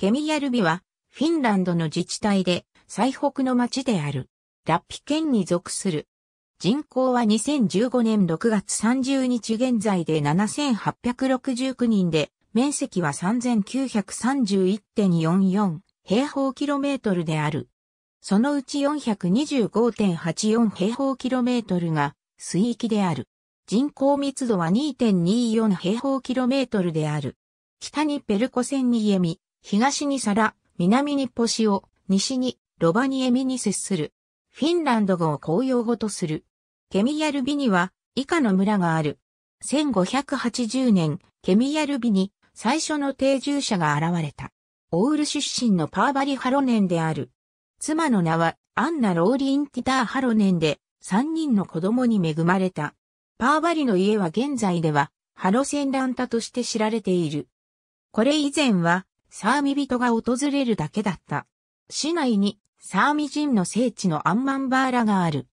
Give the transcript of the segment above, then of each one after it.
ケミヤルビは、フィンランドの自治体で、最北の町である。ラッピ県に属する。人口は2015年6月30日現在で7869人で、面積は3931.44平方キロメートルである。そのうち425.84平方キロメートルが水域である。人口密度は2.24平方キロメートルである。北にペルコセンニエミ、東にサラ、南にポシオ、西にロバニエミに接する。フィンランド語を公用語とする。ケミヤルビには以下の村がある。1580年、ケミヤルビに最初の定住者が現れた。オール出身のパーバリ・ハロネンである。妻の名はアンナ・ローリン・ティター・ハロネンで、三人の子供に恵まれた。パーバリの家は現在では、ハロセンランタとして知られている。これ以前は、サーミ人が訪れるだけだった。市内にサーミ人の聖地のアンマンバーラがある。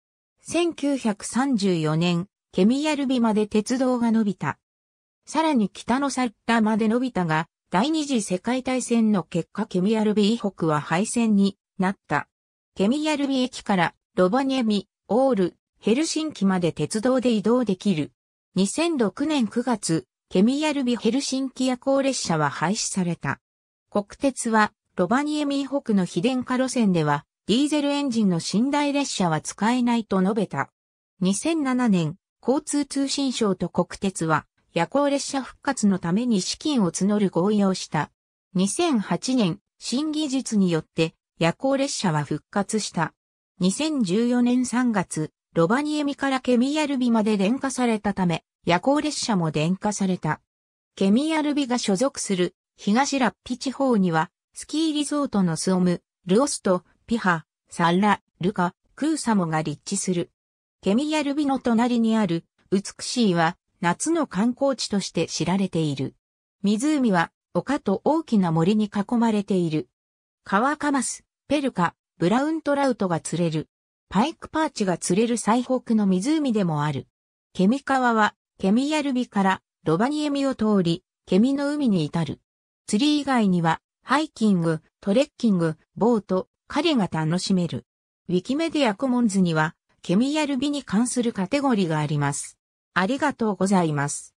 1934年、ケミヤルビまで鉄道が伸びた。さらに北のサッタまで伸びたが、第二次世界大戦の結果ケミヤルビ以北は廃線になった。ケミヤルビ駅からロバニェミ、オール、ヘルシンキまで鉄道で移動できる。2006年9月、ケミヤルビヘルシンキ夜行列車は廃止された。国鉄は、ロバニエミー北の非電化路線では、ディーゼルエンジンの寝台列車は使えないと述べた。2007年、交通通信省と国鉄は、夜行列車復活のために資金を募る合意をした。2008年、新技術によって夜行列車は復活した。2014年3月、ロバニエミからケミヤルビまで電化されたため、夜行列車も電化された。ケミヤルビが所属する東ラッピ地方には、スキーリゾートのスオム、ルオスト、ピハ、サンラ、ルカ、クーサモが立地する。ケミヤルビの隣にある、美しいは、夏の観光地として知られている。湖は、丘と大きな森に囲まれている。川カマス、ペルカ、ブラウントラウトが釣れる。パイクパーチが釣れる最北の湖でもある。ケミ川は、ケミヤルビからロバニエミを通り、ケミの海に至る。釣り以外には、ハイキング、トレッキング、ボート、狩りが楽しめる。ウィキメディアコモンズには、ケミアルビに関するカテゴリーがあります。ありがとうございます。